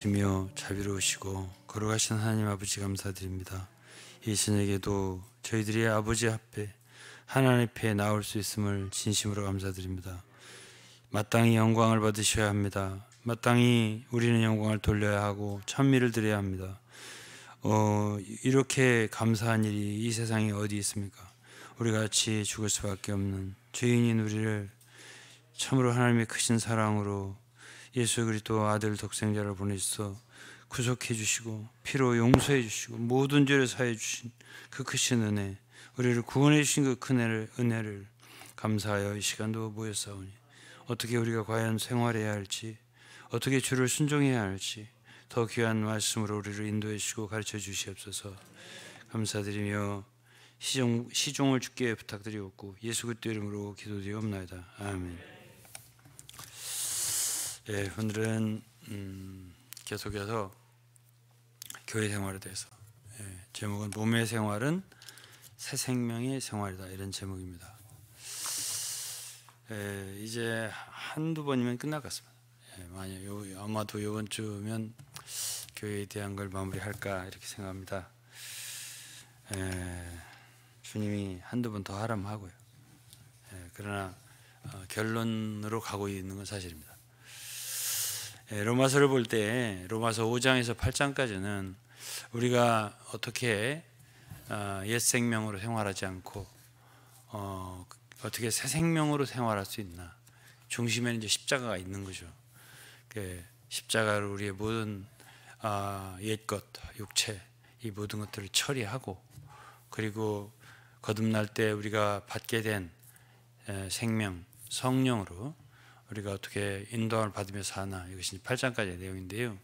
주며 자비로우시고 걸어가신 하나님 아버지 감사드립니다. 이 저녁에도 저희들이 아버지 앞에 하나님 앞에 나올 수 있음을 진심으로 감사드립니다. 마땅히 영광을 받으셔야 합니다. 마땅히 우리는 영광을 돌려야 하고 찬미를 드려야 합니다. 어, 이렇게 감사한 일이 이 세상에 어디 있습니까? 우리 같이 죽을 수밖에 없는 죄인인 우리를 참으로 하나님의 크신 사랑으로 예수 그리스도 아들 독생자를 보내서 구속해 주시고 피로 용서해 주시고 모든 죄를 사해 주신 그 크신 은혜 우리를 구원해 주신 그큰 은혜를 감사하여 이 시간도 모였사오니 어떻게 우리가 과연 생활해야 할지 어떻게 주를 순종해야 할지 더 귀한 말씀으로 우리를 인도해 주시고 가르쳐 주시옵소서 감사드리며 시종, 시종을 주께 부탁드리옵고 예수 그리스도 이름으로 기도드리옵나이다 아멘 예, 오늘은 음, 계속해서 교회 생활에 대해서 예, 제목은 몸의 생활은 새 생명의 생활이다 이런 제목입니다. 예, 이제 한두 번이면 끝날 것 같습니다. 예, 만약 요, 아마도 이번 주면 교회에 대한 걸 마무리할까 이렇게 생각합니다. 예, 주님이 한두 번 더 하라면 하고요. 예, 그러나 어, 결론으로 가고 있는 건 사실입니다. 예, 로마서를 볼 때 로마서 5장에서 8장까지는 우리가 어떻게 아, 옛 생명으로 생활하지 않고 어, 어떻게 새 생명으로 생활할 수 있나 중심에는 이제 십자가가 있는 거죠. 그 십자가를 우리의 모든 아, 옛것 육체 이 모든 것들을 처리하고 그리고 거듭날 때 우리가 받게 된 생명 성령으로 우리가 어떻게 인도함을 받으면서하나 이것이 8장까지의 내용인데요.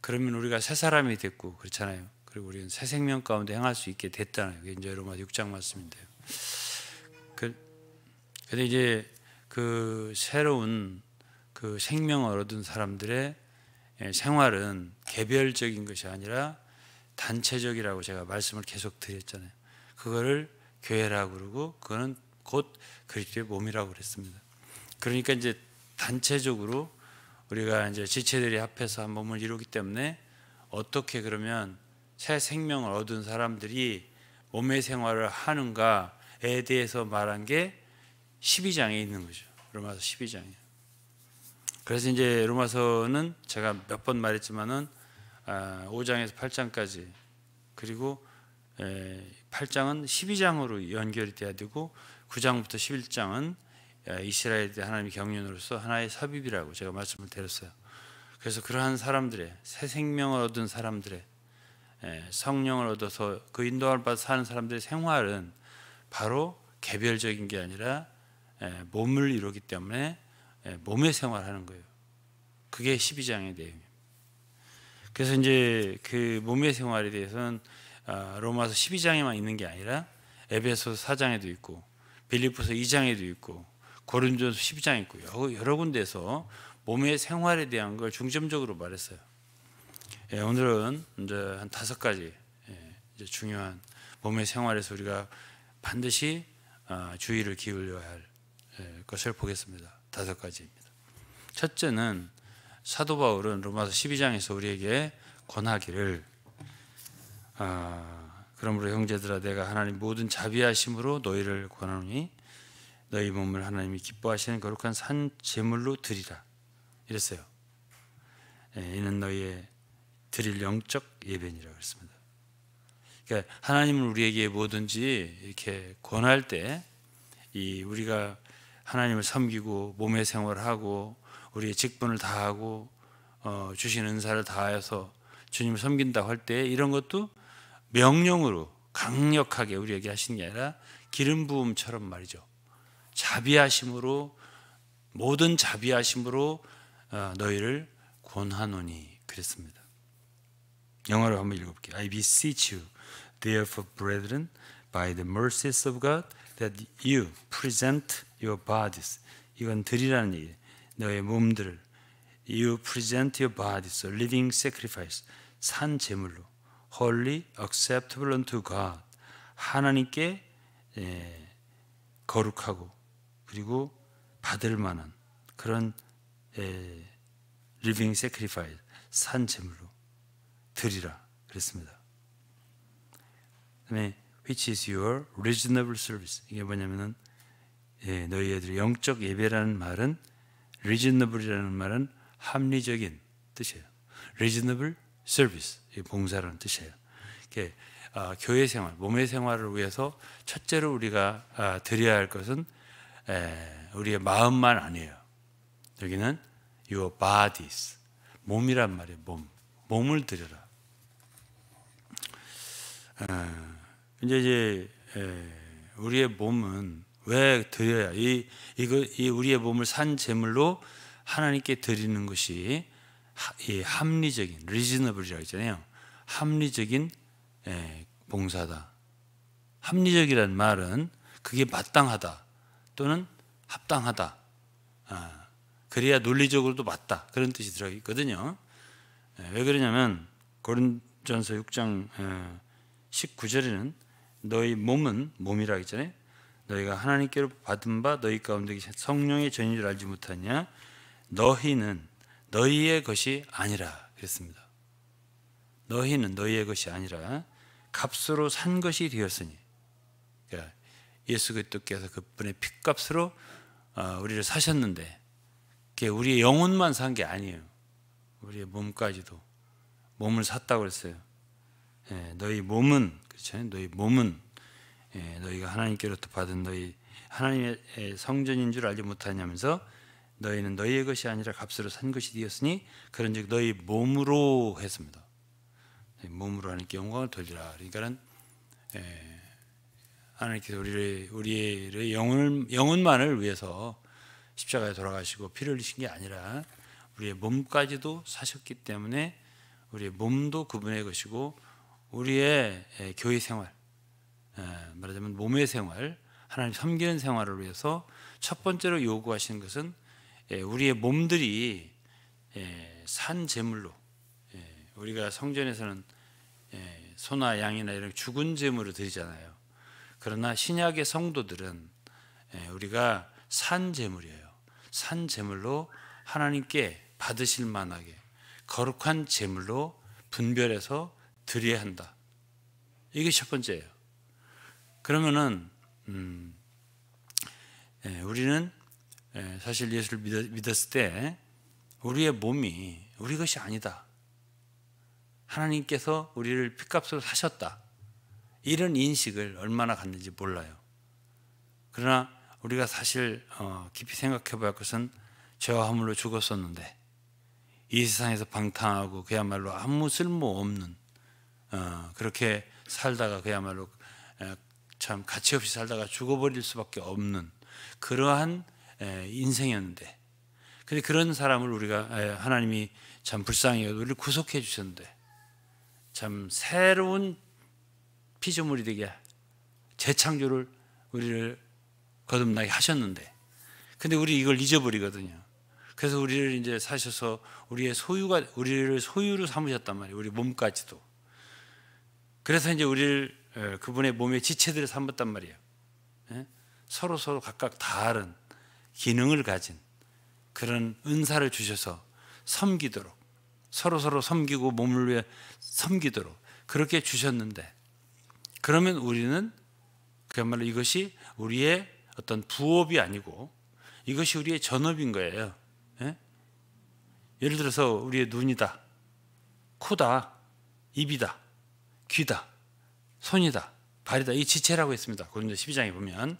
그러면 우리가 새 사람이 됐고 그렇잖아요. 그리고 우리는 새 생명 가운데 행할 수 있게 됐잖아게 이제 로마 6장 말씀인데요. 그 근데 이제 그 새로운 그 생명을 얻은 사람들의 예, 생활은 개별적인 것이 아니라 단체적이라고 제가 말씀을 계속 드렸잖아요. 그거를 교회라고 그러고 그거는 곧 그리스도의 몸이라고 그랬습니다. 그러니까 이제 단체적으로 우리가 이제 지체들이 합해서 한 몸을 이루기 때문에 어떻게 그러면 새 생명을 얻은 사람들이 몸의 생활을 하는가에 대해서 말한 게 12장에 있는 거죠. 로마서 12장에. 그래서 이제 로마서는 제가 몇 번 말했지만은 5장에서 아, 8장까지 그리고 8장은 12장으로 연결이 돼야 되고 9장부터 11장은 예, 이스라엘 때 하나님의 경륜으로서 하나의 삽입이라고 제가 말씀을 드렸어요. 그래서 그러한 사람들의 새 생명을 얻은 사람들의 예, 성령을 얻어서 그 인도함을 받아 사는 사람들의 생활은 바로 개별적인 게 아니라 예, 몸을 이루기 때문에 몸의 생활하는 거예요. 그게 12장의 내용입니다. 그래서 이제 그 몸의 생활에 대해서는 아, 로마서 12장에만 있는 게 아니라 에베소 4장에도 있고 빌리포서 2장에도 있고 고린도서 12장 있고요. 여러 군데서 몸의 생활에 대한 걸 중점적으로 말했어요. 예, 오늘은 이제 한 다섯 가지 예, 이제 중요한 몸의 생활에서 우리가 반드시 아, 주의를 기울여야 할 예, 것을 보겠습니다. 다섯 가지입니다. 첫째는 사도 바울은 로마서 12장에서 우리에게 권하기를 아, 그러므로 형제들아 내가 하나님 모든 자비하심으로 너희를 권하노니 너희 몸을 하나님이 기뻐하시는 거룩한 산 제물로 드리라 이랬어요. 예, 이는 너희의 드릴 영적 예배니라 그랬습니다. 그러니까 하나님은 우리에게 뭐든지 이렇게 권할 때이 우리가 하나님을 섬기고 몸의 생활하고 우리의 직분을 다하고 어, 주신 은사를 다해서 주님을 섬긴다 할 때 이런 것도 명령으로 강력하게 우리에게 하신 게 아니라 기름 부음처럼 말이죠. 자비하심으로 모든 자비하심으로 너희를 권하노니 그랬습니다. 영어로 한번 읽어볼게요. I beseech you, therefore, brethren, by the mercies of God, that you present your bodies. 이건 드리라는 얘기. 너의 몸들을 you present your bodies, a living sacrifice, 산 제물로 holy, acceptable unto God. 하나님께 예, 거룩하고 그리고 받을 만한 그런 에, 예, living sacrifice 산 제물로 드리라 그랬습니다. 그다음에 which is your reasonable service 이게 뭐냐면은 예, 너희들 영적 예배라는 말은 reasonable이라는 말은 합리적인 뜻이에요. reasonable service 봉사라는 뜻이에요. 이렇게 아, 교회 생활, 몸의 생활을 위해서 첫째로 우리가 아, 드려야 할 것은 예, 우리의 마음만 아니에요. 여기는 your bodies. 몸이란 말이에요. 몸. 몸을 드려라. 예, 이제 이제 예, 우리의 몸은 왜 드려야 이 이거 이 우리의 몸을 산 제물로 하나님께 드리는 것이 합리적인 리즈너블이라고 했잖아요. 합리적인 봉사다. 합리적이란 말은 그게 마땅하다. 또는 합당하다. 아, 그래야 논리적으로도 맞다. 그런 뜻이 들어 있거든요. 예, 왜 그러냐면 고린전서 6장 19절에는 예, 너희 몸은 몸이라 했잖아요. 너희가 하나님께로 받은 바 너희 가운데 성령의 전인줄 알지 못하냐? 너희는 너희의 것이 아니라 그랬습니다. 너희는 너희의 것이 아니라 값으로 산 것이 되었으니 그러니까 예수 그리스도께서 그분의 핏값으로 어, 우리를 사셨는데 그게 우리의 영혼만 산 게 아니에요. 우리의 몸까지도 몸을 샀다고 그랬어요. 예, 너희 몸은 그렇죠? 너희 몸은 예, 너희가 하나님께로부터 받은 너희 하나님의 예, 성전인 줄 알지 못하냐면서 너희는 너희의 것이 아니라 값으로 산 것이 되었으니 그런즉 너희 몸으로 했습니다. 몸으로 하나님 영광을 돌리라. 그러니까는 하나님께서 우리를 우리의 영혼 영혼만을 위해서 십자가에 돌아가시고 피를 흘리신 게 아니라 우리의 몸까지도 사셨기 때문에 우리의 몸도 그분의 것이고 우리의 교회 생활 말하자면 몸의 생활 하나님 섬기는 생활을 위해서 첫 번째로 요구하시는 것은 우리의 몸들이 산 제물로 우리가 성전에서는 소나 양이나 이런 죽은 제물을 드리잖아요. 그러나 신약의 성도들은 예, 우리가 산 제물이에요. 산 제물로 하나님께 받으실 만하게 거룩한 제물로 분별해서 드려야 한다. 이게 첫 번째예요. 그러면은 음, 예, 우리는 예, 사실 예수를 믿었, 을때 우리의 몸이 우리 것이 아니다. 하나님께서 우리를 핏값으로 사셨다. 이런 인식을 얼마나 갖는지 몰라요. 그러나 우리가 사실 어, 깊이 생각해 봐 것은 죄와 함으로 죽었었는데 이 세상에서 방탕하고 그야말로 아무 쓸모 없는 어, 그렇게 살다가 그야말로 참 가치없이 살다가 죽어버릴 수밖에 없는 그러한 인생이었는데 근데 그런 사람을 우리가 하나님이 참 불쌍히 우리를 구속해 주셨는데 참 새로운 피조물이 되게 재창조를 우리를 거듭나게 하셨는데 근데 우리 이걸 잊어버리거든요. 그래서 우리를 이제 사셔서 우리의 소유가 우리를 소유로 삼으셨단 말이에요. 우리 몸까지도. 그래서 이제 우리를 그분의 몸의 지체들을 삼았단 말이에요. 서로 서로 각각 다른 기능을 가진 그런 은사를 주셔서 섬기도록 서로 서로 섬기고 몸을 위해 섬기도록 그렇게 주셨는데 그러면 우리는 그야말로 이것이 우리의 어떤 부업이 아니고 이것이 우리의 전업인 거예요. 예? 예를 들어서 우리의 눈이다, 코다, 입이다, 귀다, 손이다, 발이다. 이 지체라고 했습니다. 고린도 12장에 보면.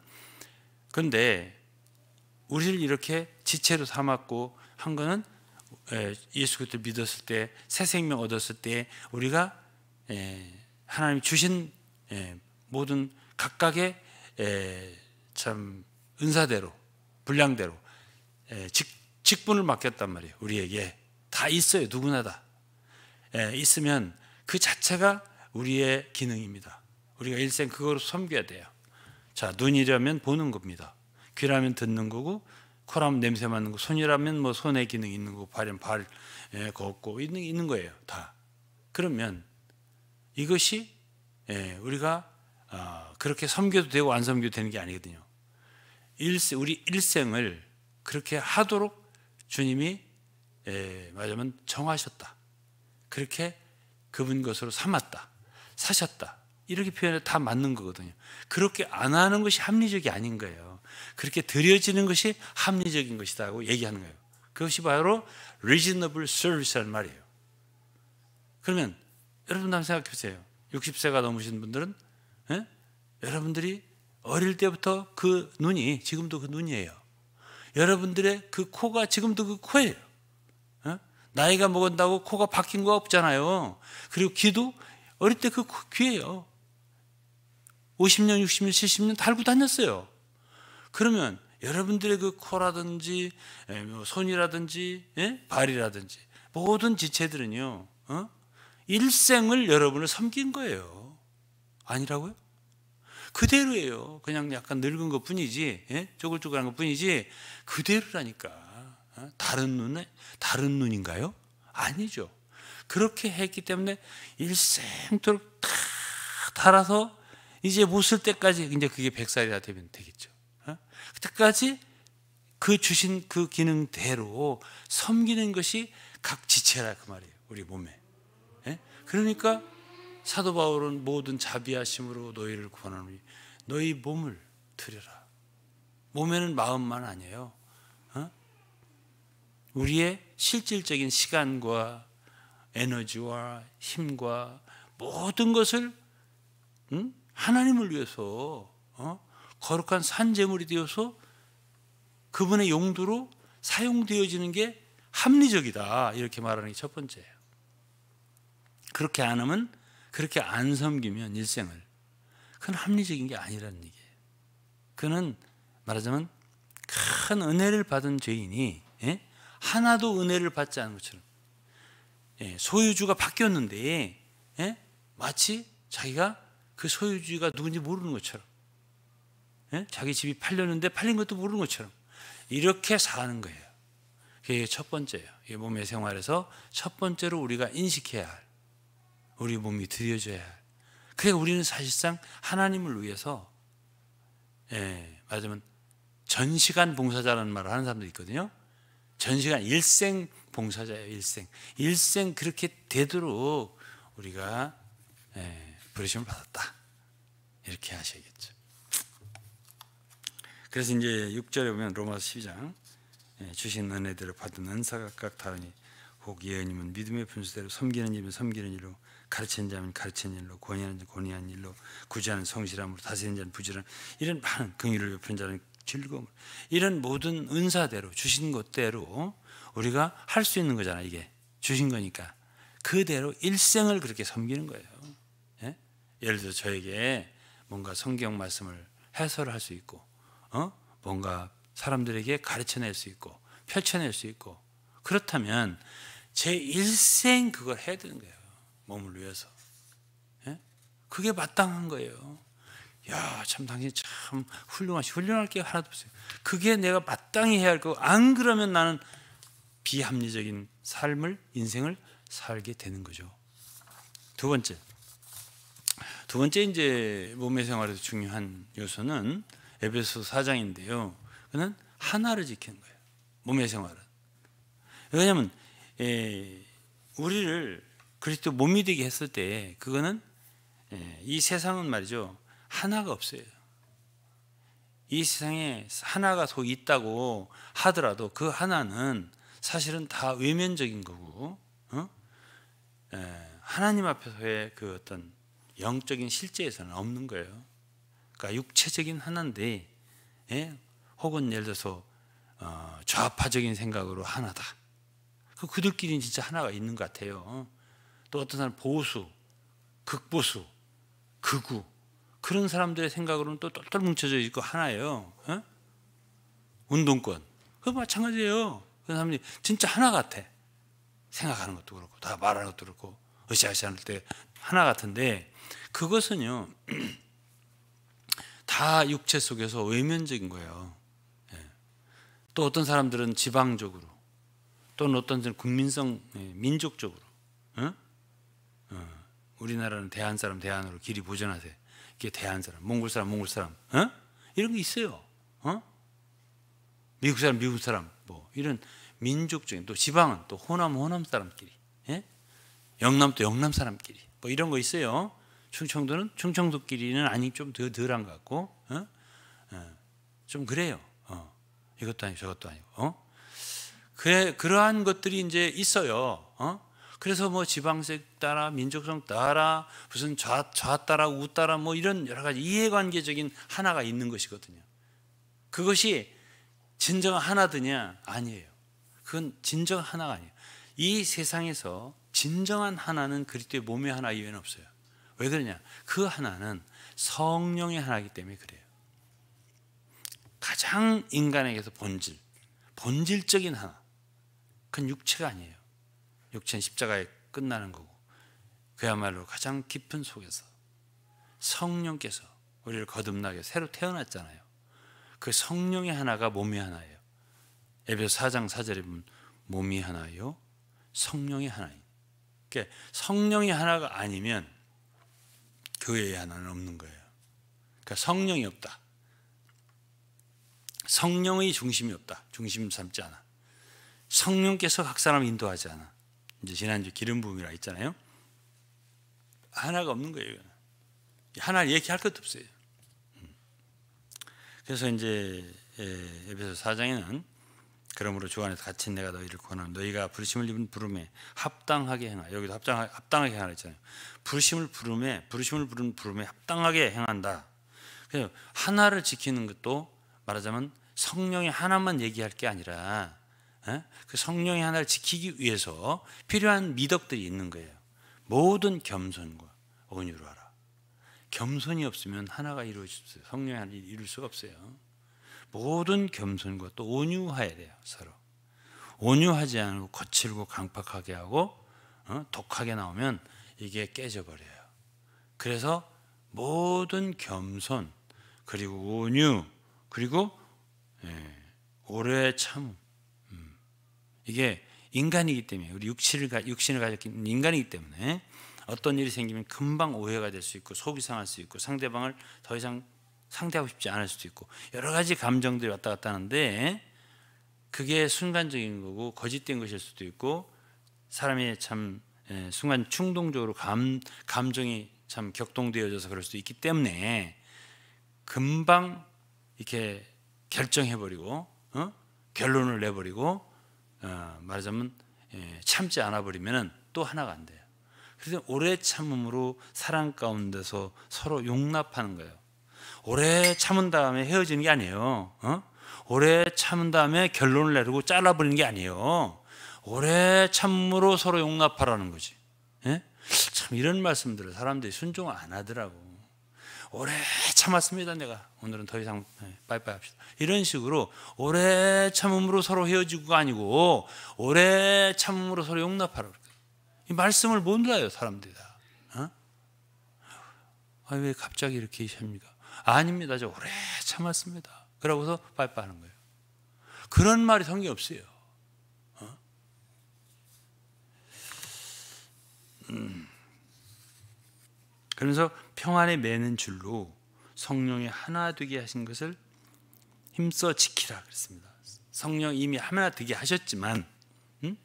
그런데 우리를 이렇게 지체로 삼았고 한 거는 예, 예수 그리스도 믿었을 때 새 생명 얻었을 때 우리가 예, 하나님 주신 예, 모든 각각의 예, 참 은사대로 분량대로 예, 직, 분을 맡겼단 말이에요. 우리에게 다 있어요. 누구나 다 있으면 그 자체가 우리의 기능입니다. 우리가 일생 그걸 섬겨야 돼요. 자 눈이라면 보는 겁니다. 귀라면 듣는 거고 코라면 냄새 맡는 거, 손이라면 뭐 손의 기능 있는 거, 발은 발 예, 걷고 있는 있는 거예요. 다 그러면 이것이 예, 우리가 어, 그렇게 섬겨도 되고 안 섬겨도 되는 게 아니거든요. 일세, 우리 일생을 그렇게 하도록 주님이 예, 말하자면 정하셨다. 그렇게 그분 것으로 삼았다. 사셨다. 이렇게 표현해 다 맞는 거거든요. 그렇게 안 하는 것이 합리적이 아닌 거예요. 그렇게 드려지는 것이 합리적인 것이다고 얘기하는 거예요. 그것이 바로 reasonable service란 말이에요. 그러면 여러분 한번 생각해 보세요. 60세가 넘으신 분들은 에? 예? 여러분들이 어릴 때부터 그 눈이 지금도 그 눈이에요. 여러분들의 그 코가 지금도 그 코예요. 에? 예? 나이가 먹은다고 코가 바뀐 거 없잖아요. 그리고 귀도 어릴 때 그 귀예요. 50년, 60년, 70년 달고 다녔어요. 그러면 여러분들의 그 코라든지 예, 뭐 손이라든지 발이라든지 모든 지체들은요. 어? 일생을 여러분을 섬긴 거예요. 아니라고요? 그대로예요. 그냥 약간 늙은 것 뿐이지, 예? 쪼글쪼글한 것 뿐이지, 그대로라니까. 어? 다른 눈에, 다른 눈인가요? 아니죠. 그렇게 했기 때문에 일생토록 다 달아서 이제 못 쓸 때까지, 이제 그게 백살이 다 되면 되겠죠. 어? 그때까지 그 주신 그 기능대로 섬기는 것이 각 지체라 그 말이에요. 우리 몸에. 그러니까 사도 바울은 모든 자비하심으로 너희를 구하노니 너희 몸을 드려라. 몸에는 마음만 아니에요. 어? 우리의 실질적인 시간과 에너지와 힘과 모든 것을 응? 하나님을 위해서 어? 거룩한 산재물이 되어서 그분의 용도로 사용되어지는 게 합리적이다 이렇게 말하는 게 첫 번째예요. 그렇게 안 하면 그렇게 안 섬기면 일생을 그건 합리적인 게 아니라는 얘기예요. 그는 말하자면 큰 은혜를 받은 죄인이 예? 하나도 은혜를 받지 않은 것처럼 예, 소유주가 바뀌었는데 예? 마치 자기가 그 소유주가 누군지 모르는 것처럼 예? 자기 집이 팔렸는데 팔린 것도 모르는 것처럼 이렇게 사는 거예요. 그게 첫 번째예요. 이 몸의 생활에서 첫 번째로 우리가 인식해야 할 우리 몸이 드려져야 할. 그러니 우리는 사실상 하나님을 위해서 예, 맞으면 전시간 봉사자라는 말을 하는 사람도 있거든요. 전시간 일생 봉사자예요. 일생. 일생 그렇게 되도록 우리가 예, 부르심을 받았다. 이렇게 하셔야겠죠. 그래서 이제 6절에 보면 로마서 12장 예, 주신 은혜들을 받은 은사 각각 다르니 혹 예언님은 믿음의 분수대로 섬기는 일은 섬기는 일로 가르치는 자면 가르치는 일로 권위하는 자 권위하는 일로 구제하는 성실함으로 다스리는 자는 부지런 이런 많은 긍휼을 베푼 자는 즐거움 이런 모든 은사대로 주신 것대로 우리가 할 수 있는 거잖아 이게 주신 거니까 그대로 일생을 그렇게 섬기는 거예요 예? 예를 들어 저에게 뭔가 성경 말씀을 해설을 할수 있고 어? 뭔가 사람들에게 가르쳐낼 수 있고 펼쳐낼 수 있고 그렇다면 제 일생 그걸 해야 되는 거예요 몸을 위해서. 예? 그게 마땅한 거예요. 야, 참 당신 참 훌륭하시. 훌륭할 게 하나도 없어요. 그게 내가 마땅히 해야 할 거고 안 그러면 나는 비합리적인 삶을 인생을 살게 되는 거죠. 두 번째. 두 번째 이제 몸의 생활에서 중요한 요소는 에베소 4장인데요. 그는 하나를 지키는 거예요. 몸의 생활은. 왜냐면 에, 예, 우리를 그리스도 못 믿게 했을 때 그거는 예, 이 세상은 말이죠 하나가 없어요. 이 세상에 하나가 더 있다고 하더라도 그 하나는 사실은 다 외면적인 거고 어? 예, 하나님 앞에서의 그 어떤 영적인 실제에서는 없는 거예요. 그러니까 육체적인 하나인데 예? 혹은 예를 들어서 어, 좌파적인 생각으로 하나다. 그 그들끼리는 진짜 하나가 있는 것 같아요. 또 어떤 사람 보수, 극보수, 극우 그런 사람들의 생각으로는 또 똘똘 뭉쳐져 있고 하나예요. 어? 운동권 그 마찬가지예요. 그 사람이 진짜 하나 같아. 생각하는 것도 그렇고 다 말하는 것도 그렇고 으쌰으쌰 할때 하나 같은데 그것은요 다 육체 속에서 외면적인 거예요. 예. 또 어떤 사람들은 지방적으로 또는 어떤 사람은 국민성 예, 민족적으로 어? 우리나라는 대한 사람 대한으로 길이 보존하세요. 이게 대한 사람, 몽골 사람, 몽골 사람, 어? 이런 게 있어요. 어? 미국 사람, 미국 사람, 뭐 이런 민족적인 또 지방은 또 호남, 호남 사람끼리, 예? 영남 또 영남 사람끼리, 뭐 이런 거 있어요. 충청도는 충청도끼리는 아니 좀더 덜한 것 같고, 어? 어. 좀 그래요. 어. 이것도 아니고 저것도 아니고, 어? 그래 그러한 것들이 이제 있어요. 어? 그래서 뭐 지방색 따라 민족성 따라 무슨 좌, 좌 따라 우 따라 뭐 이런 여러 가지 이해관계적인 하나가 있는 것이거든요. 그것이 진정 하나드냐 아니에요. 그건 진정 하나가 아니에요. 이 세상에서 진정한 하나는 그리스도의 몸의 하나 이외는 없어요. 왜 그러냐? 그 하나는 성령의 하나이기 때문에 그래요. 가장 인간에게서 본질, 본질적인 하나. 그건 육체가 아니에요. 육체는 십자가에 끝나는 거고 그야말로 가장 깊은 속에서 성령께서 우리를 거듭나게 새로 태어났잖아요. 그 성령의 하나가 몸이 하나예요. 에베소 4장 4절에 보면 몸이 하나요, 성령이 하나인. 그러니까 성령이 하나가 아니면 교회의 하나는 없는 거예요. 그러니까 성령이 없다. 성령의 중심이 없다. 중심 삼지 않아. 성령께서 각 사람 인도하지 않아. 이제 지난주 기름 부음이라 있잖아요 하나가 없는 거예요. 하나 를 얘기할 것도 없어요. 음. 그래서 이제 예, 에베소 사장에는 그러므로 주 안에서 갇힌 내가 너희를 권하는 너희가 부르심을 입은 부름에 합당하게 행하 여기도 합당 합당하게 행하라 했잖아요. 부르심을 부름에 부르심을 부른 부름에 합당하게 행한다. 그래서 하나를 지키는 것도 말하자면 성령이 하나만 얘기할 게 아니라 예? 그 성령의 하나를 지키기 위해서 필요한 미덕들이 있는 거예요. 모든 겸손과 온유로 하라. 겸손이 없으면 하나가 이루어질 수 없어요. 성령의 하나를 이룰 수가 없어요. 모든 겸손과 또 온유해야 돼요. 서로. 온유하지 않고 거칠고 강팍하게 하고 어? 독하게 나오면 이게 깨져버려요. 그래서 모든 겸손 그리고 온유 그리고 예, 오래 참 이게 인간이기 때문에 우리 육신을, 가, 육신을 가졌기 인간이기 때문에 어떤 일이 생기면 금방 오해가 될 수 있고 속이 상할 수 있고 상대방을 더 이상 상대하고 싶지 않을 수도 있고 여러 가지 감정들이 왔다 갔다 하는데 그게 순간적인 거고 거짓된 것일 수도 있고 사람이 참 예, 순간 충동적으로 감, 감정이 참 격동되어져서 그럴 수도 있기 때문에 금방 이렇게 결정해버리고 어? 결론을 내버리고 어, 말하자면 예, 참지 않아 버리면 또 하나가 안 돼요. 그래서 오래 참음으로 사랑 가운데서 서로 용납하는 거예요. 오래 참은 다음에 헤어지는 게 아니에요. 어? 오래 참은 다음에 결론을 내리고 잘라버리는 게 아니에요. 오래 참으로 서로 용납하라는 거지. 예? 참 이런 말씀들을 사람들이 순종 안 하더라고. 오래 참았습니다 내가 오늘은 더 이상 네, 빠이빠이 합시다 이런 식으로 오래 참음으로 서로 헤어지고가 아니고 오래 참음으로 서로 용납하라고 이 말씀을 못 몰라요 사람들이 다 어? 아니 왜 갑자기 이렇게 합니까 아닙니다 저 오래 참았습니다 그러고서 빠이빠이 하는 거예요 그런 말이 성경 없어요 어? 음. 그래서 평안에 매는 줄로 성령이 하나 되게 하신 것을 힘써 지키라 그랬습니다. 성령 이미 하나 되게 하셨지만 음?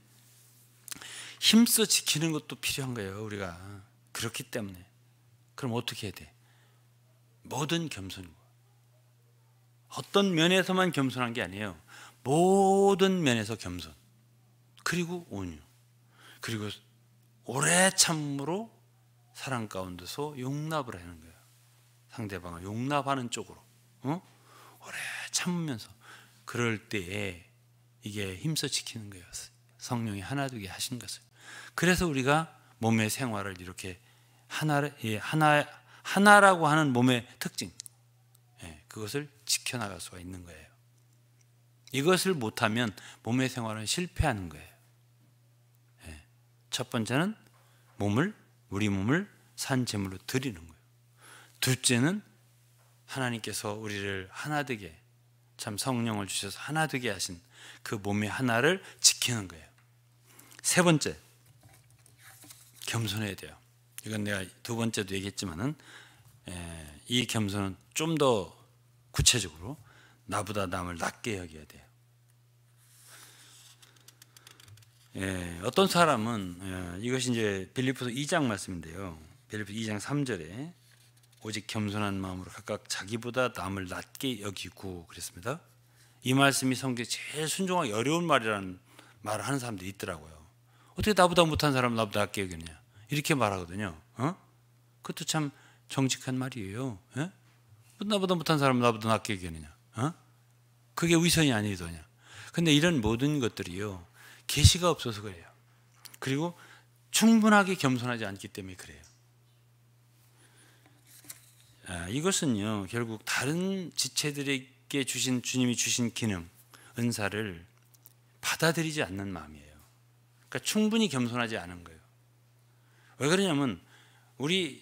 힘써 지키는 것도 필요한 거예요. 우리가 그렇기 때문에 그럼 어떻게 해야 돼? 뭐든 겸손인 어떤 면에서만 겸손한 게 아니에요. 모든 면에서 겸손. 그리고 온유. 그리고 오래 참으로 사랑 가운데서 용납을 하는 거예요. 상대방을 용납하는 쪽으로. 어? 오래 참으면서 그럴 때에 이게 힘써 지키는 거예요. 성령이 하나 되게 하신 것을. 그래서 우리가 몸의 생활을 이렇게 하나 예, 하나 하나라고 하는 몸의 특징. 예, 그것을 지켜 나갈 수가 있는 거예요. 이것을 못 하면 몸의 생활은 실패하는 거예요. 예. 첫 번째는 몸을 우리 몸을 산 제물로 드리는 거예요. 둘째는 하나님께서 우리를 하나 되게 참 성령을 주셔서 하나 되게 하신 그 몸의 하나를 지키는 거예요. 세 번째 겸손해야 돼요. 이건 내가 두 번째도 얘기했지만은 에, 예, 이 겸손은 좀 더 구체적으로 나보다 남을 낮게 여겨야 돼요. 예, 어떤 사람은 예, 이것이 이제 빌립보서 2장 말씀인데요. 빌립보서 2장 3절에 오직 겸손한 마음으로 각각 자기보다 남을 낮게 여기고 그랬습니다. 이 말씀이 성경에 제일 순종하기 어려운 말이라는 말을 하는 사람들이 있더라고요. 어떻게 나보다 못한 사람 나보다 낮게 여기냐 이렇게 말하거든요. 어? 그것도 참 정직한 말이에요. 예? 뭐 나보다 못한 사람 나보다 낮게 여기느냐 어? 그게 위선이 아니더냐. 근데 이런 모든 것들이요. 계시가 없어서 그래요. 그리고 충분하게 겸손하지 않기 때문에 그래요. 아, 이것은요 결국 다른 지체들에게 주신 주님이 주신 기능 은사를 받아들이지 않는 마음이에요. 그러니까 충분히 겸손하지 않은 거예요. 왜 그러냐면 우리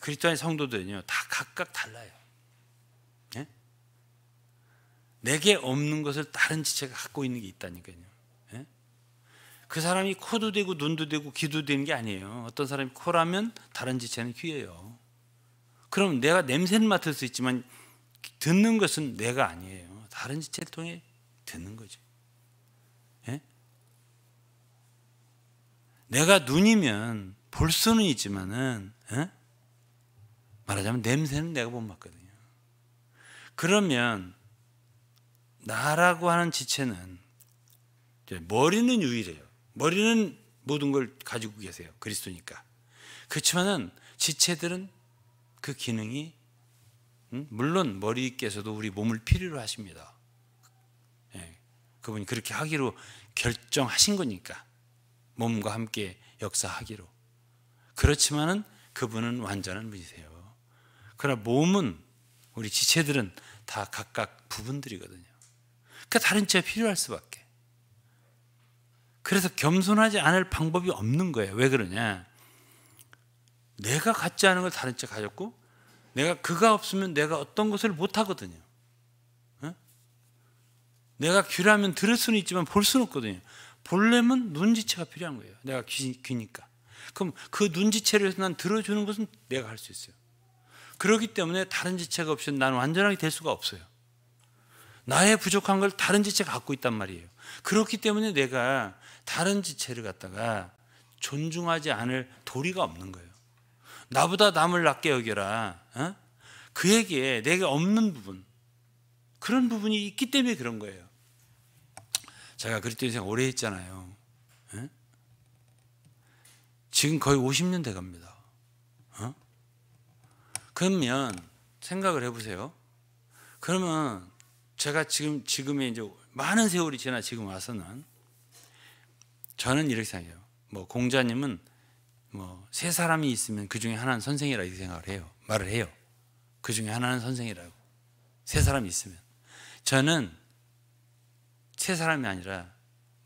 그리스도의 성도들은요 다 각각 달라요. 예? 내게 없는 것을 다른 지체가 갖고 있는 게 있다니까요. 그 사람이 코도 되고 눈도 되고 귀도 되는 게 아니에요. 어떤 사람이 코라면 다른 지체는 귀예요. 그럼 내가 냄새는 맡을 수 있지만 듣는 것은 내가 아니에요. 다른 지체를 통해 듣는 거죠. 예? 내가 눈이면 볼 수는 있지만은 예? 말하자면 냄새는 내가 못 맡거든요. 그러면 나라고 하는 지체는 머리는 유일해요. 머리는 모든 걸 가지고 계세요. 그리스도니까. 그렇지만은 지체들은 그 기능이 음? 물론 머리께서도 우리 몸을 필요로 하십니다. 예. 그분이 그렇게 하기로 결정하신 거니까 몸과 함께 역사하기로. 그렇지만은 그분은 완전한 분이세요. 그러나 몸은 우리 지체들은 다 각각 부분들이거든요. 그러니까 다른 채 필요할 수밖에. 그래서 겸손하지 않을 방법이 없는 거예요. 왜 그러냐? 내가 갖지 않은 걸 다른 채 가졌고, 내가 그가 없으면 내가 어떤 것을 못 하거든요. 내가 귀라면 들을 수는 있지만 볼 수는 없거든요. 볼려면 눈지체가 필요한 거예요. 내가 귀, 니까 그럼 그 눈지체를 해서 난 들어주는 것은 내가 할 수 있어요. 그렇기 때문에 다른 지체가 없이 나는 완전하게 될 수가 없어요. 나의 부족한 걸 다른 지체가 갖고 있단 말이에요. 그렇기 때문에 내가 다른 지체를 갖다가 존중하지 않을 도리가 없는 거예요. 나보다 남을 낮게 여겨라. 어? 그에게 내가 없는 부분 그런 부분이 있기 때문에 그런 거예요. 제가 그리스도 인생 오래 했잖아요. 에? 어? 지금 거의 50년 돼 갑니다. 어? 그러면 생각을 해보세요. 그러면 제가 지금 지금의 이제 많은 세월이 지나 지금 와서는 저는 이렇게 생각해요. 뭐 공자님은 뭐 세 사람이 있으면 그 중에 하나는 선생이라 이렇게 생각을 해요. 말을 해요. 그 중에 하나는 선생이라고. 세 사람이 있으면. 저는 세 사람이 아니라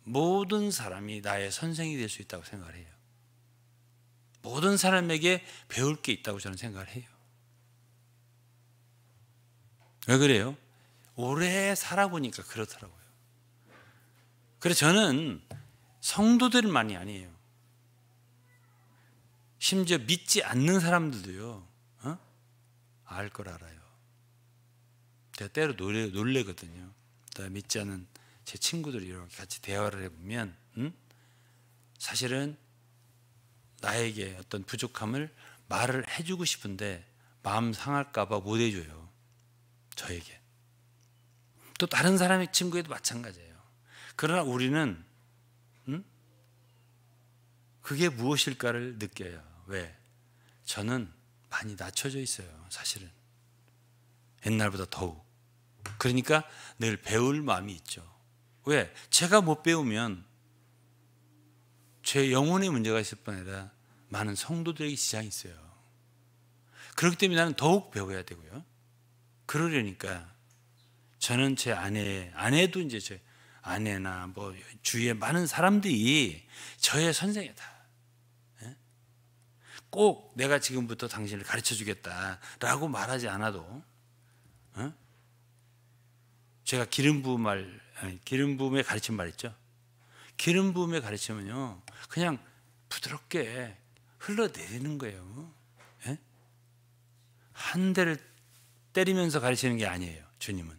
모든 사람이 나의 선생이 될 수 있다고 생각을 해요. 모든 사람에게 배울 게 있다고 저는 생각을 해요. 왜 그래요? 오래 살아보니까 그렇더라고요. 그래서 저는 성도들만이 아니에요. 심지어 믿지 않는 사람들도요. 어? 알걸 알아요. 제가 때로 놀래, 놀래거든요. 믿지 않은 제 친구들이 이렇게 같이 대화를 해보면 음? 사실은 나에게 어떤 부족함을 말을 해주고 싶은데 마음 상할까봐 못 해줘요. 저에게. 또 다른 사람의 친구에도 마찬가지예요. 그러나 우리는 그게 무엇일까를 느껴요. 왜? 저는 많이 낮춰져 있어요, 사실은. 옛날보다 더욱. 그러니까 늘 배울 마음이 있죠. 왜? 제가 못 배우면 제 영혼의 문제가 있을 뿐 아니라 많은 성도들에게 지장이 있어요. 그렇기 때문에 나는 더욱 배워야 되고요. 그러려니까 저는 제 아내, 아내도 이제 제 아내나 뭐 주위에 많은 사람들이 저의 선생이다. 꼭 내가 지금부터 당신을 가르쳐 주겠다라고 말하지 않아도 어? 제가 기름 부음 말 아니, 기름 부음의 가르침 말했죠. 기름 부음의 가르침은요 그냥 부드럽게 흘러내리는 거예요. 예? 한 대를 때리면서 가르치는 게 아니에요. 주님은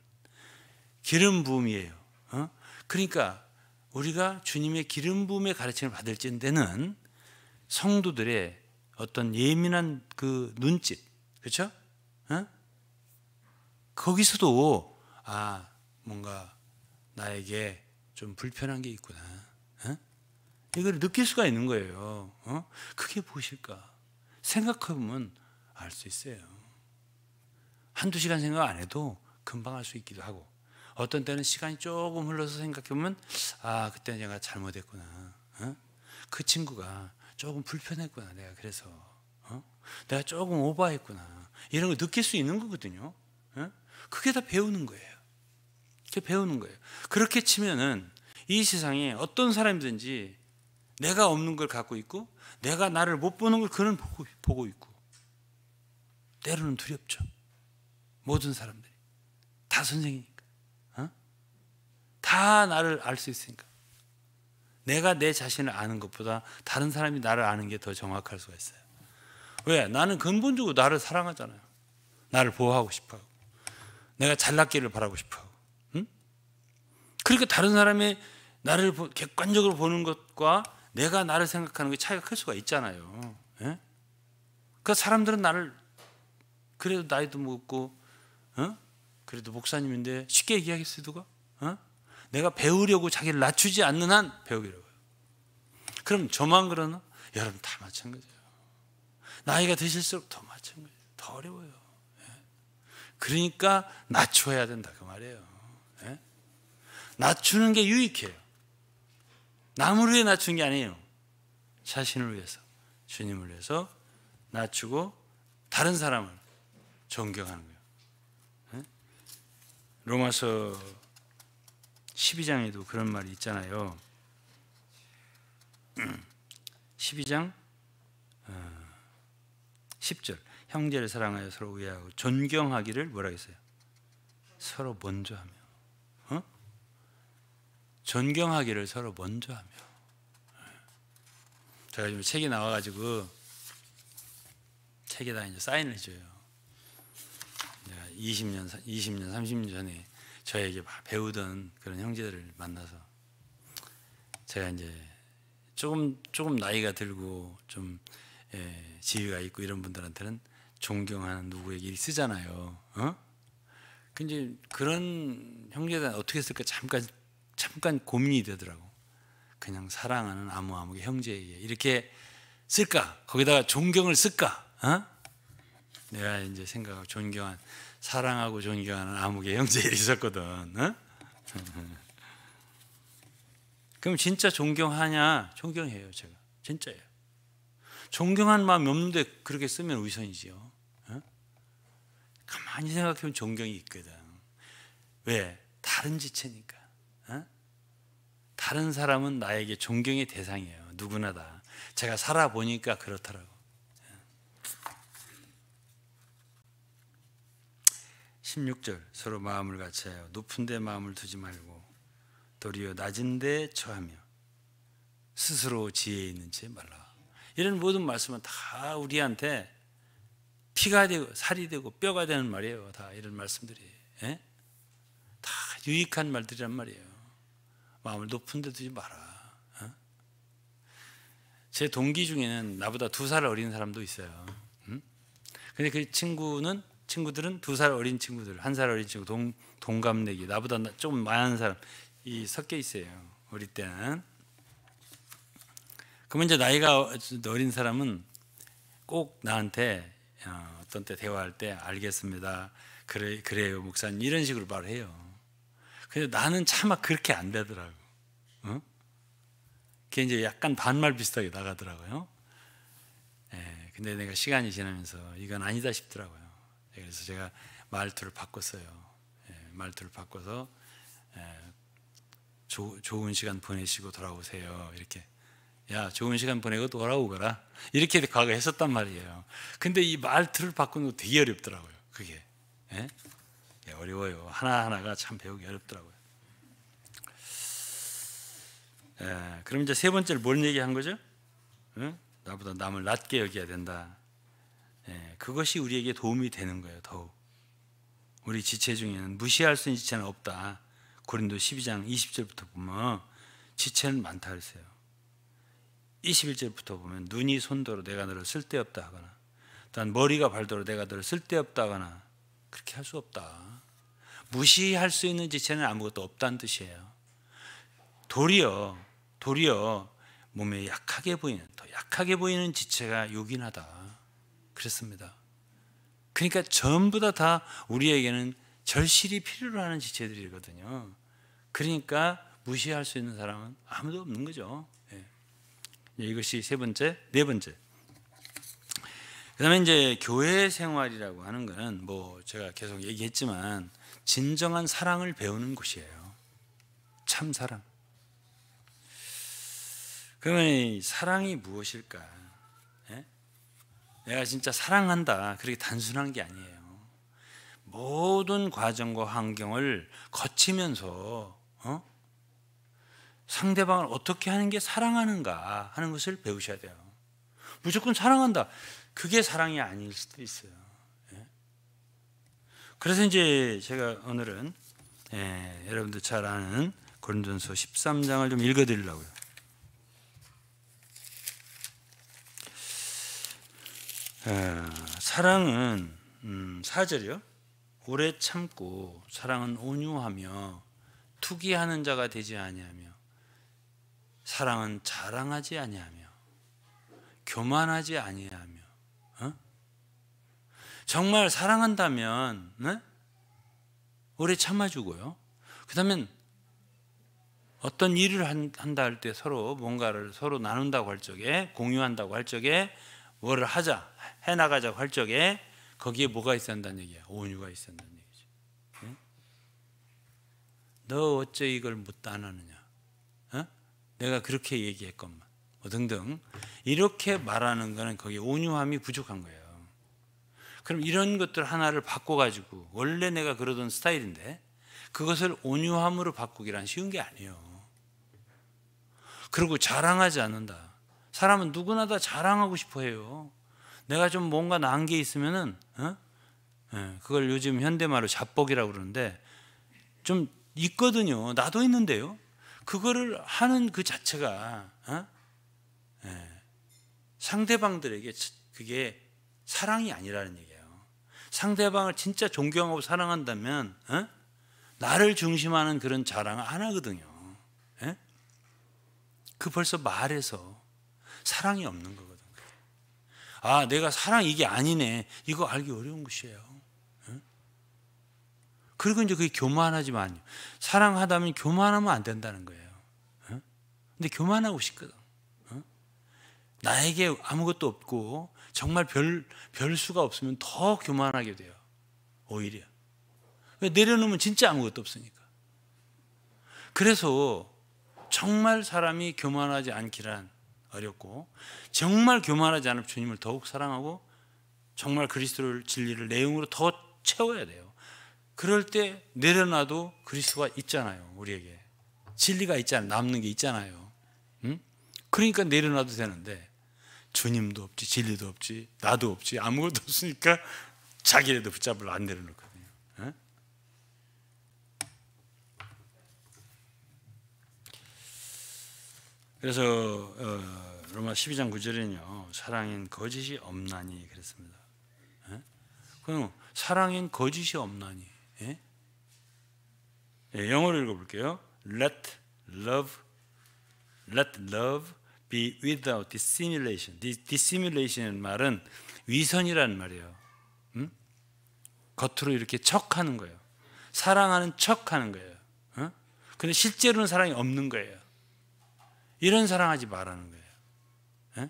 기름 부음이에요. 어? 그러니까 우리가 주님의 기름 부음의 가르침을 받을 진는 성도들의 어떤 예민한 그 눈짓, 그렇죠? 어? 거기서도 아 뭔가 나에게 좀 불편한 게 있구나. 어? 이걸 느낄 수가 있는 거예요. 어? 그게 무엇일까? 생각하면 알 수 있어요. 한두 시간 생각 안 해도 금방 알 수 있기도 하고 어떤 때는 시간이 조금 흘러서 생각해보면 아 그때 내가 잘못했구나 어? 그 친구가 조금 불편했구나 내가 그래서 어? 내가 조금 오버했구나 이런 걸 느낄 수 있는 거거든요. 어? 그게 다 배우는 거예요. 그게 배우는 거예요. 그렇게 치면은 이 세상에 어떤 사람이든지 내가 없는 걸 갖고 있고 내가 나를 못 보는 걸 그는 보고, 보고 있고 때로는 두렵죠. 모든 사람들이 다 선생이니까, 어? 다 나를 알 수 있으니까. 내가 내 자신을 아는 것보다 다른 사람이 나를 아는 게 더 정확할 수가 있어요. 왜? 나는 근본적으로 나를 사랑하잖아요. 나를 보호하고 싶어 하고. 내가 잘났기를 바라고 싶어 하고. 응? 그러니까 다른 사람이 나를 객관적으로 보는 것과 내가 나를 생각하는 게 차이가 클 수가 있잖아요. 예? 그러니까 사람들은 나를 그래도 나이도 먹고 어? 그래도 목사님인데 쉽게 얘기하겠어요 누가? 어? 내가 배우려고 자기를 낮추지 않는 한배우기라고 그럼 저만 그러나? 여러분 다 마찬가지예요. 나이가 드실수록 더 마찬가지예요. 더 어려워요. 예. 그러니까 낮춰야 된다 그 말이에요. 예. 낮추는 게 유익해요. 남을 위해 낮춘 게 아니에요. 자신을 위해서, 주님을 위해서 낮추고 다른 사람을 존경하는 거예요. 예. 로마서 12장에도 그런 말이 있잖아요. 12장 10절 어, 형제를 사랑하여 서로 의하고 존경하기를 뭐라 했어요? 서로 먼저 하며 어? 존경하기를 서로 먼저 하며 예. 제가 지금 책이 나와가지고 책에다 이제 사인을 줘요 20년, 20년, 30년 전에 저에게 배우던 그런 형제들을 만나서 제가 이제 조금 조금 나이가 들고 좀 예, 지위가 있고 이런 분들한테는 존경하는 누구에게 쓰잖아요. 어? 근데 그런 형제들 어떻게 쓸까 잠깐 잠깐 고민이 되더라고. 그냥 사랑하는 아무 아무게 형제에게 이렇게 쓸까? 거기다가 존경을 쓸까? 어? 내가 이제 생각하고 존경한 사랑하고 존경하는 암흑의 형제들이 있었거든. 어? 그럼 진짜 존경하냐? 존경해요, 제가. 진짜예요. 존경하는 마음이 없는데 그렇게 쓰면 위선이지요. 어? 가만히 생각해보면 존경이 있거든. 왜? 다른 지체니까. 어? 다른 사람은 나에게 존경의 대상이에요. 누구나 다. 제가 살아보니까 그렇더라고. 16절 서로 마음을 같이 하여 높은 데 마음을 두지 말고 도리어 낮은 데 처하며 스스로 지혜 에 있는 지 말라. 이런 모든 말씀은 다 우리한테 피가 되고 살이 되고 뼈가 되는 말이에요. 다 이런 말씀들이. 에? 예? 다 유익한 말들이란 말이에요. 마음을 높은 데 두지 마라. 에? 어? 제 동기 중에는 나보다 두 살 어린 사람도 있어요. 음? 근데 그 친구는 친구들은 두 살 어린 친구들, 한 살 어린 친구, 동, 동갑내기, 나보다 조금 많은 사람 이 섞여 있어요. 어릴 때는. 그러면 이제 나이가 어린 사람은 꼭 나한테 어, 어떤 때 대화할 때 알겠습니다. 그래, 그래요, 목사님. 이런 식으로 말해요. 근데 나는 차마 그렇게 안 되더라고. 응? 어? 그게 이제 약간 반말 비슷하게 나가더라고요. 예, 근데 내가 시간이 지나면서 이건 아니다 싶더라고요. 예, 그래서 제가 말투를 바꿨어요. 예, 말투를 바꿔서 예, 조, 좋은 시간 보내시고 돌아오세요. 이렇게 야 좋은 시간 보내고 돌아오거라 이렇게 과거 했었단 말이에요. 근데 이 말투를 바꾸는 거 되게 어렵더라고요. 그게 예? 어려워요. 하나 하나가 참 배우기 어렵더라고요. 예, 그럼 이제 세 번째를 뭘 얘기한 거죠? 응? 나보다 남을 낮게 여겨야 된다. 예, 그것이 우리에게 도움이 되는 거예요. 더욱 우리 지체 중에는 무시할 수 있는 지체는 없다. 고린도 12장 20절부터 보면 지체는 많다 그랬어요. 21절부터 보면 눈이 손도로 내가 너를 쓸데없다 하거나 또한 머리가 발도로 내가 너를 쓸데없다 하거나 그렇게 할 수 없다. 무시할 수 있는 지체는 아무것도 없다는 뜻이에요. 도리어 도리어 몸에 약하게 보이는 더 약하게 보이는 지체가 요긴하다. 그렇습니다. 그러니까 전부 다, 다 우리에게는 절실히 필요로 하는 지체들이거든요. 그러니까 무시할 수 있는 사람은 아무도 없는 거죠. 예. 이것이 세 번째, 네 번째. 그다음에 이제 교회 생활이라고 하는 것은 뭐 제가 계속 얘기했지만 진정한 사랑을 배우는 곳이에요. 참 사랑. 그러면 사랑이 무엇일까? 내가 진짜 사랑한다. 그렇게 단순한 게 아니에요. 모든 과정과 환경을 거치면서 어? 상대방을 어떻게 하는 게 사랑하는가 하는 것을 배우셔야 돼요. 무조건 사랑한다. 그게 사랑이 아닐 수도 있어요. 예? 그래서 이제 제가 오늘은 예, 여러분들 잘 아는 고린도서 13장을 좀 읽어드리려고요. 예, 사랑은 음, 사절이요 오래 참고 사랑은 온유하며 투기하는 자가 되지 아니하며 사랑은 자랑하지 아니하며 교만하지 아니하며 어? 정말 사랑한다면 네? 오래 참아주고요. 그다음엔 어떤 일을 한다 할 때 서로 뭔가를 서로 나눈다고 할 적에 공유한다고 할 적에 뭐를 하자 해나가자고 할 적에 거기에 뭐가 있었다는 얘기야 온유가 있었다는 얘기죠 응? 너 어째 이걸 못안 하느냐 어? 내가 그렇게 얘기했건만 뭐 등등 이렇게 말하는 거는 거기에 온유함이 부족한 거예요 그럼 이런 것들 하나를 바꿔가지고 원래 내가 그러던 스타일인데 그것을 온유함으로 바꾸기란 쉬운 게 아니에요 그리고 자랑하지 않는다 사람은 누구나 다 자랑하고 싶어 해요. 내가 좀 뭔가 난 게 있으면은, 어? 예, 그걸 요즘 현대말로 자뻑이라고 그러는데 좀 있거든요. 나도 있는데요. 그거를 하는 그 자체가, 어? 예, 상대방들에게 그게 사랑이 아니라는 얘기예요. 상대방을 진짜 존경하고 사랑한다면, 어? 나를 중심하는 그런 자랑을 안 하거든요. 예? 그 벌써 말해서 사랑이 없는 거거든. 아, 내가 사랑 이게 아니네. 이거 알기 어려운 것이에요. 그리고 이제 그게 교만하지만 사랑하다면 교만하면 안 된다는 거예요. 근데 교만하고 싶거든. 나에게 아무것도 없고 정말 별, 별 수가 없으면 더 교만하게 돼요. 오히려. 왜 내려놓으면 진짜 아무것도 없으니까. 그래서 정말 사람이 교만하지 않기란 어렵고 정말 교만하지 않은 주님을 더욱 사랑하고 정말 그리스도를 진리를 내용으로 더 채워야 돼요. 그럴 때 내려놔도 그리스도가 있잖아요. 우리에게 진리가 있잖아요. 남는 게 있잖아요. 응? 그러니까 내려놔도 되는데 주님도 없지 진리도 없지 나도 없지 아무것도 없으니까 자기라도 붙잡으안 내려놓고 그래서 어, 로마 12장 9절에는요. 사랑인 거짓이 없나니 그랬습니다. 예? 그럼 사랑인 거짓이 없나니. 예? 예, 영어로 읽어볼게요. Let love, let love be without dissimulation. Dissimulation 말은 위선이란 말이에요. 음? 겉으로 이렇게 척하는 거예요. 사랑하는 척하는 거예요. 어? 근데 실제로는 사랑이 없는 거예요. 이런 사랑하지 말라는 거예요. 에? 예?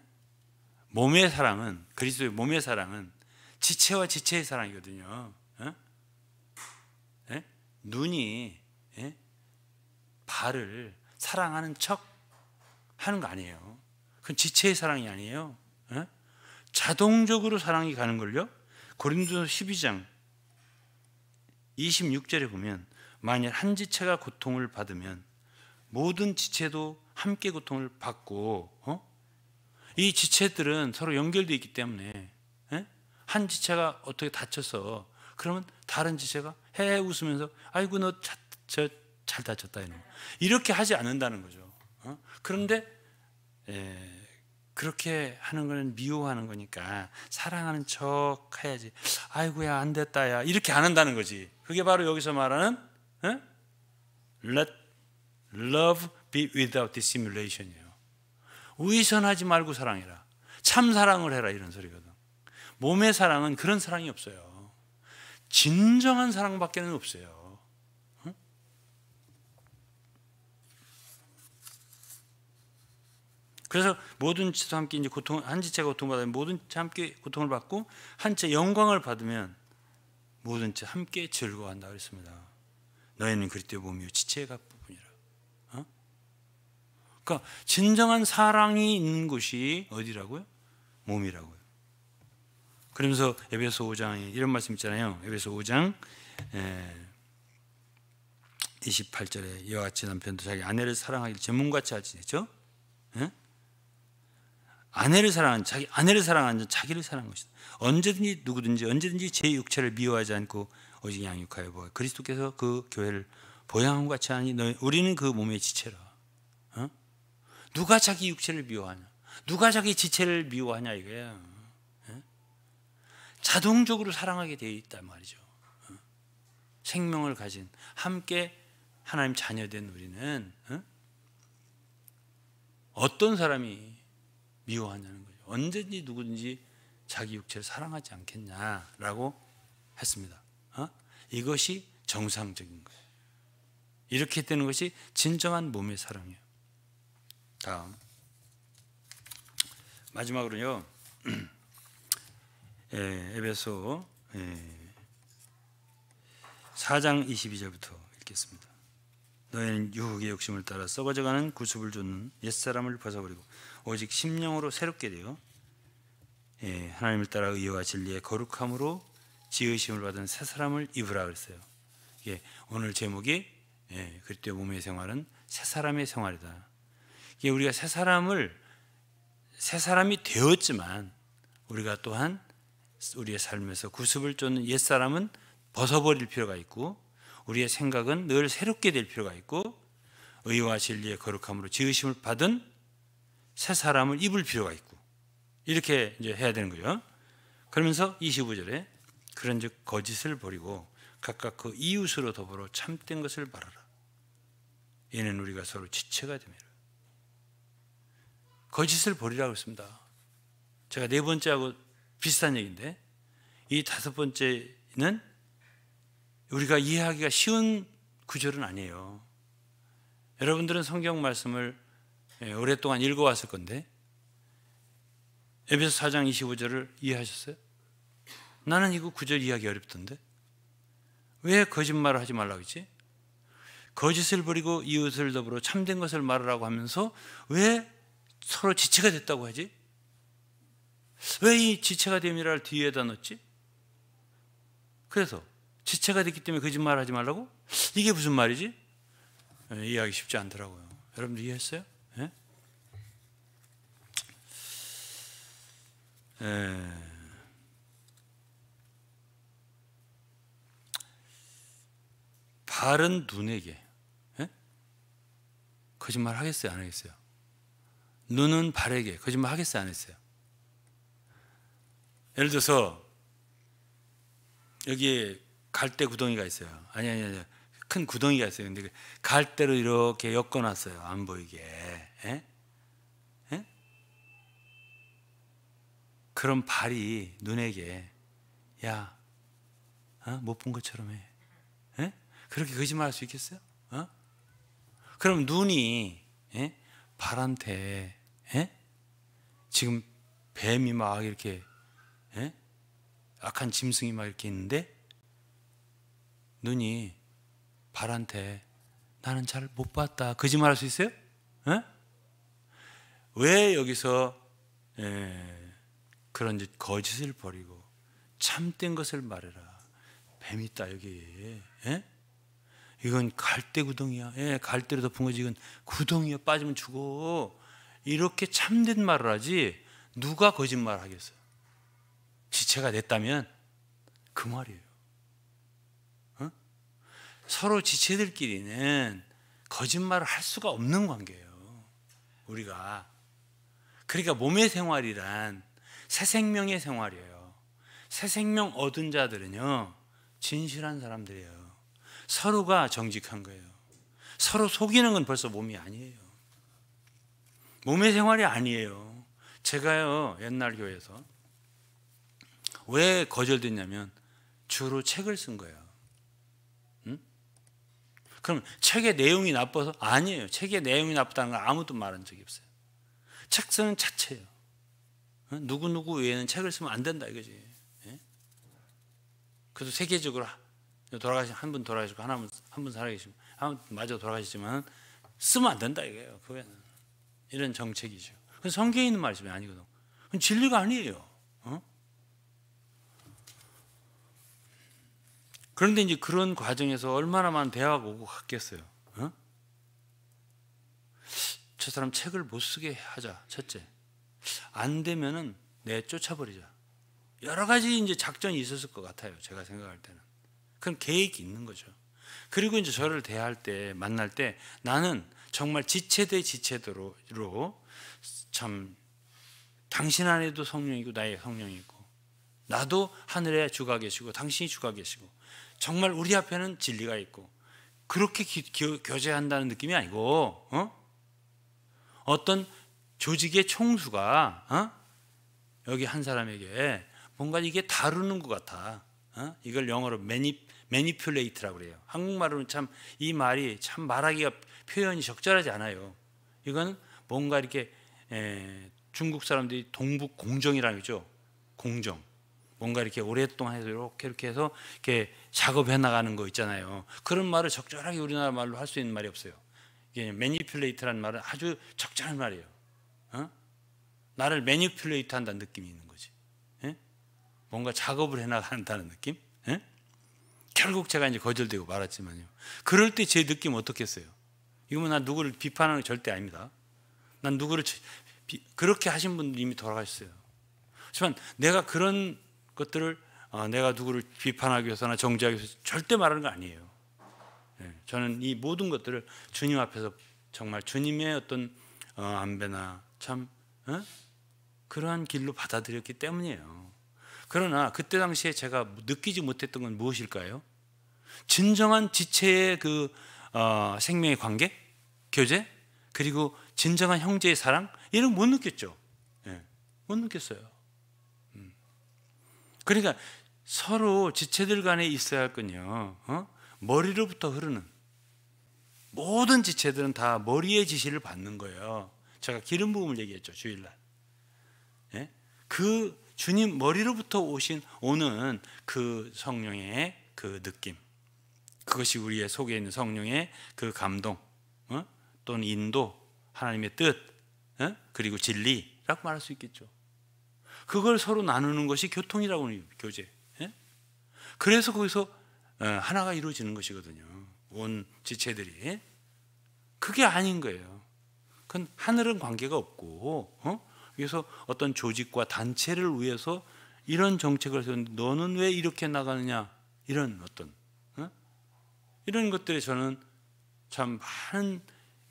몸의 사랑은 그리스도의 몸의 사랑은 지체와 지체의 사랑이거든요. 에? 예? 에? 예? 눈이 발을 사랑하는 척 하는 거 아니에요. 그건 지체의 사랑이 아니에요. 자동적으로 사랑이 가는 걸요. 고린도 12장 26절에 보면 만일 한 지체가 고통을 받으면 모든 지체도 함께 고통을 받고 어? 이 지체들은 서로 연결되어 있기 때문에 에? 예? 한 지체가 어떻게 다쳐서 그러면 다른 지체가 헤 웃으면서 아이고 너 잘 다쳤다 이런 거. 이렇게 하지 않는다는 거죠. 어? 그런데 에, 예, 그렇게 하는 거는 미워하는 거니까 사랑하는 척 해야지. 아이고야 안 됐다야 이렇게 안 한다는 거지. 그게 바로 여기서 말하는 에? 예? let love be without dissimulation이에요. 의선하지 말고 사랑해라. 참 사랑을 해라 이런 소리거든. 몸의 사랑은 그런 사랑이 없어요. 진정한 사랑밖에는 없어요. 그래서 모든 지도 함께 이제 고통 한 지체가 고통받으면 모든 지체 함께 고통을 받고 한채 영광을 받으면 모든 채 함께 즐거워한다 그랬습니다. 너희는 그리스도의 몸이요 지체가 그러니까 진정한 사랑이 있는 곳이 어디라고요? 몸이라고요. 그러면서 에베소 5장에 이런 말씀 있잖아요. 에베소 5장 28절에 이 같이 남편도 자기 아내를 사랑하기 제몸같이 하지 죠 아내를 사랑한 자기 아내를 사랑하는 자기를 사랑한 것이다. 언제든지 누구든지 언제든지 제 육체를 미워하지 않고 오직 양육하여 보아 그리스도께서 그 교회를 보양함 같이 하니 너희, 우리는 그 몸의 지체라. 어? 누가 자기 육체를 미워하냐? 누가 자기 지체를 미워하냐 이거야. 자동적으로 사랑하게 되어 있단 말이죠. 생명을 가진 함께 하나님 자녀된 우리는 어떤 사람이 미워하냐는 거죠. 언제든지 누구든지 자기 육체를 사랑하지 않겠냐라고 했습니다. 어? 이것이 정상적인 거예요. 이렇게 되는 것이 진정한 몸의 사랑이에요. 다음 마지막으로요 예, 에베소 예, 4장 22절부터 읽겠습니다. 너희는 유혹의 욕심을 따라 썩어져가는 구습을 쫓는 옛사람을 벗어버리고 오직 심령으로 새롭게 되어 예, 하나님을 따라 의와 진리의 거룩함으로 지으심을 받은 새 사람을 입으라 그랬어요. 예, 오늘 제목이 예, 그리 몸의 생활은 새 사람의 생활이다. 이게 우리가 새 사람을 새 사람이 되었지만 우리가 또한 우리의 삶에서 구습을 쫓는 옛 사람은 벗어버릴 필요가 있고 우리의 생각은 늘 새롭게 될 필요가 있고 의와 진리의 거룩함으로 지으심을 받은 새 사람을 입을 필요가 있고 이렇게 이제 해야 되는 거죠. 그러면서 25절에 그런즉 거짓을 버리고 각각 그 이웃으로 더불어 참된 것을 바라라. 얘는 우리가 서로 지체가 됨니다 거짓을 버리라고 했습니다. 제가 네 번째하고 비슷한 얘기인데 이 다섯 번째는 우리가 이해하기가 쉬운 구절은 아니에요. 여러분들은 성경 말씀을 예, 오랫동안 읽어왔을 건데 에베소 4장 25절을 이해하셨어요? 나는 이거 구절 이해하기 어렵던데 왜 거짓말을 하지 말라고 했지? 거짓을 버리고 이웃을 더불어 참된 것을 말하라고 하면서 왜 서로 지체가 됐다고 하지? 왜 이 지체가 됨이라를 뒤에다 넣지 그래서 지체가 됐기 때문에 거짓말 하지 말라고? 이게 무슨 말이지? 예, 이해하기 쉽지 않더라고요. 여러분들 이해했어요? 예? 예. 바른 눈에게 예? 거짓말 하겠어요? 안 하겠어요? 눈은 바르게 거짓말 하겠어요 안 했어요? 예를 들어서 여기에 갈대 구덩이가 있어요. 아니 아니 아니 큰 구덩이가 있어요. 근데 그 갈대로 이렇게 엮어놨어요. 안 보이게. 에? 예? 에? 예? 그럼 발이 눈에게 야, 어? 못 본 것처럼 해. 에? 예? 그렇게 거짓말할 수 있겠어요? 어? 그럼 눈이 에? 발한테 에? 예? 지금 뱀이 막 이렇게 에? 예? 악한 짐승이 막 이렇게 있는데 눈이 발한테 나는 잘 못 봤다 거짓말할 수 있어요? 에? 예? 왜 여기서 그런 거짓을 버리고 참된 것을 말해라 뱀이 있다 여기 에? 이건 갈대 구덩이야. 예, 갈대로 덮은 거지. 이건 구덩이야. 빠지면 죽어. 이렇게 참된 말을 하지 누가 거짓말 하겠어요? 지체가 됐다면 그 말이에요. 어? 서로 지체들끼리는 거짓말을 할 수가 없는 관계예요. 우리가 그러니까 몸의 생활이란 새 생명의 생활이에요. 새 생명 얻은 자들은요 진실한 사람들이에요. 서로가 정직한 거예요. 서로 속이는 건 벌써 몸이 아니에요. 몸의 생활이 아니에요. 제가요, 옛날 교회에서 왜 거절됐냐면 주로 책을 쓴 거예요. 응? 그럼 책의 내용이 나빠서? 아니에요. 책의 내용이 나쁘다는 건 아무도 말한 적이 없어요. 책 쓰는 자체예요. 누구누구 외에는 책을 쓰면 안 된다 이거지. 예? 그래도 세계적으로 돌아가신 한 분 돌아가시고 하나만한분 살아계시고 한 분 마저 돌아가시지만 쓰면 안 된다 이거예요. 그거는 이런 정책이죠. 그 성경에 있는 말씀이 아니거든. 그건 진리가 아니에요. 어? 그런데 이제 그런 과정에서 얼마나만 대화가 오고 갔겠어요. 어? 저 사람 책을 못 쓰게 하자. 첫째, 안 되면은 내 쫓아버리자. 여러 가지 이제 작전이 있었을 것 같아요. 제가 생각할 때는. 그런 계획이 있는 거죠. 그리고 이제 저를 대할 때 만날 때 나는 정말 지체대 지체대로 참 당신 안에도 성령이고 나의 성령이고 나도 하늘에 주가 계시고 당신이 주가 계시고 정말 우리 앞에는 진리가 있고 그렇게 기, 기, 교제한다는 느낌이 아니고 어? 떤 조직의 총수가 어? 여기 한 사람에게 뭔가 이게 다루는 것 같아 어? 이걸 영어로 매니 매니플레이트라고 그래요. 한국말로는 참 이 말이 참 말하기가 표현이 적절하지 않아요. 이건 뭔가 이렇게 에, 중국 사람들이 동북 공정이라고 그죠 공정. 뭔가 이렇게 오랫동안 해서 이렇게 이렇게 해서 이렇게 작업해 나가는 거 있잖아요. 그런 말을 적절하게 우리나라 말로 할 수 있는 말이 없어요. 이게 매니플레이트라는 말은 아주 적절한 말이에요. 어? 나를 매니플레이트 한다는 느낌이 있는 거지. 에? 예? 뭔가 작업을 해 나간다는 느낌? 결국 제가 이제 거절되고 말았지만요. 그럴 때 제 느낌 어떻겠어요? 이거면 나 누구를 비판하는 게 절대 아닙니다. 난 누구를 비, 그렇게 하신 분들 이미 돌아가셨어요. 하지만 내가 그런 것들을 어, 내가 누구를 비판하기 위해서나 정죄하기 위해서 절대 말하는 거 아니에요. 네, 저는 이 모든 것들을 주님 앞에서 정말 주님의 어떤 어, 안배나 참 어? 그러한 길로 받아들였기 때문이에요. 그러나 그때 당시에 제가 느끼지 못했던 건 무엇일까요? 진정한 지체의 그 어, 생명의 관계, 교제, 그리고 진정한 형제의 사랑 이런 못 느꼈죠. 예, 못 느꼈어요. 음. 그러니까 서로 지체들 간에 있어야 할 건요. 어? 머리로부터 흐르는 모든 지체들은 다 머리의 지시를 받는 거예요. 제가 기름 부음을 얘기했죠 주일날. 예? 그 주님 머리로부터 오신 오는 그 성령의 그 느낌 그것이 우리의 속에 있는 성령의 그 감동 어? 또는 인도 하나님의 뜻 어? 그리고 진리라고 말할 수 있겠죠. 그걸 서로 나누는 것이 교통이라고 하는 교제. 예? 그래서 거기서 어, 하나가 이루어지는 것이거든요. 온 지체들이 그게 아닌 거예요. 그건 하늘은 관계가 없고 어? 그래서 어떤 조직과 단체를 위해서 이런 정책을 세웠는데 너는 왜 이렇게 나가느냐 이런 어떤 어? 이런 것들에 저는 참 많은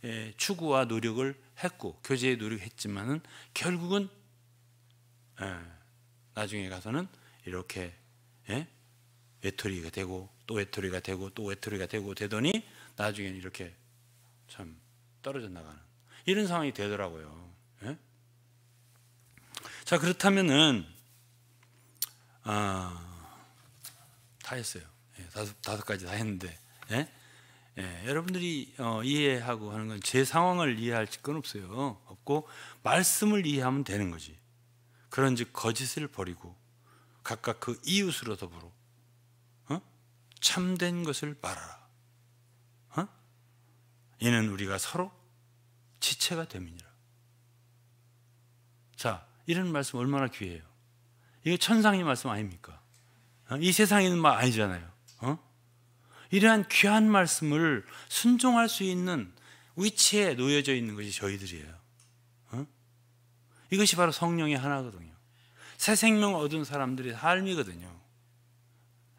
예, 추구와 노력을 했고 교제에 노력했지만은 결국은 예, 나중에 가서는 이렇게 예? 외톨이가 되고 또 외톨이가 되고 또 외톨이가 되고 되더니 나중에는 이렇게 참 떨어져 나가는 이런 상황이 되더라고요. 자 그렇다면은 아, 다 했어요. 예, 다섯 다섯 가지 다 했는데 예? 예, 여러분들이 어, 이해하고 하는 건 제 상황을 이해할 건 없어요. 없고 말씀을 이해하면 되는 거지. 그런즉 거짓을 버리고 각각 그 이웃으로 더불어 어? 참된 것을 말하라. 어? 이는 우리가 서로 지체가 됨이니라. 이런 말씀 얼마나 귀해요. 이게 천상의 말씀 아닙니까? 어? 이 세상에 있는 말 아니잖아요. 어? 이러한 귀한 말씀을 순종할 수 있는 위치에 놓여져 있는 것이 저희들이에요. 어? 이것이 바로 성령의 하나거든요. 새 생명 얻은 사람들의 삶이거든요.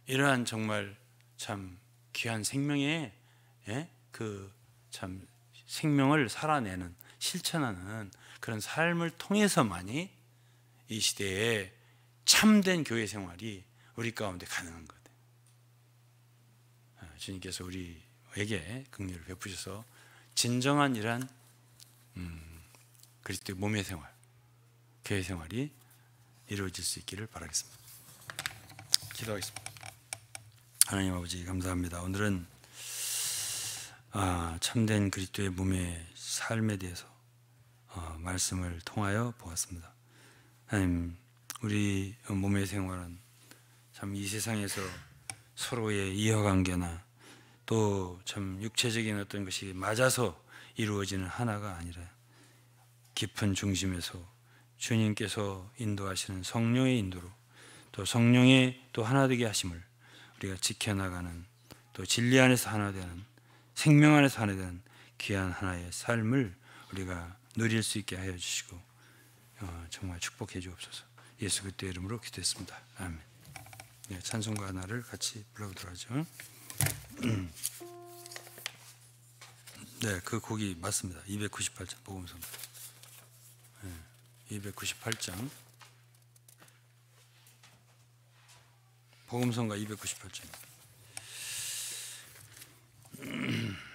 이러한 정말 참 귀한 생명의 예? 그참 생명을 살아내는 실천하는 그런 삶을 통해서만이 이 시대에 참된 교회 생활이 우리 가운데 가능한 것. 예 어, 주님께서 우리에게 긍휼을 베푸셔서 진정한 이란 음, 그리스도의 몸의 생활, 교회 생활이 이루어질 수 있기를 바라겠습니다. 기도하겠습니다. 하나님 아버지 감사합니다. 오늘은 아, 참된 그리스도의 몸의 삶에 대해서 어, 말씀을 통하여 보았습니다. 하나님, 우리 몸의 생활은 참 이 세상에서 서로의 이해관계나 또 참 육체적인 어떤 것이 맞아서 이루어지는 하나가 아니라 깊은 중심에서 주님께서 인도하시는 성령의 인도로 또 성령의 또 하나 되게 하심을 우리가 지켜나가는 또 진리 안에서 하나 되는 생명 안에서 하나 되는 귀한 하나의 삶을 우리가 누릴 수 있게 하여 주시고 어, 정말 축복해 주옵소서. 예수 그때 이름으로 기도했습니다. 아멘. 네, 찬송가 하나를 같이 불러보도록 하죠. 네, 그 곡이 맞습니다. 298장 복음서. 네, 298장 복음성가 298장.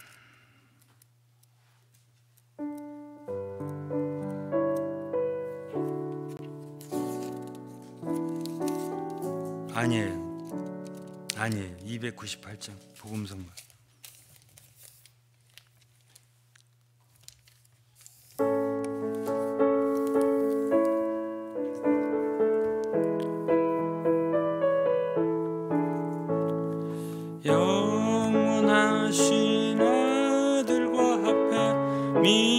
아니에요. 아니에요. 298장 복음 선물. 영원하신 아들과 합해 미